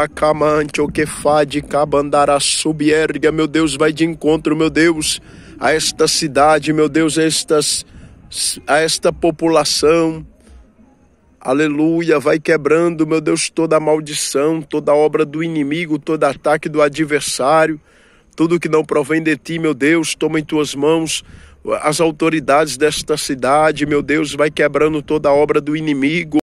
Acamante, Oquefade, Cabandara, subierga, meu Deus, vai de encontro, meu Deus, a esta cidade, meu Deus, a, estas, a esta população. Aleluia, vai quebrando, meu Deus, toda maldição, toda obra do inimigo, todo ataque do adversário, tudo que não provém de ti, meu Deus, toma em tuas mãos as autoridades desta cidade, meu Deus, vai quebrando toda obra do inimigo.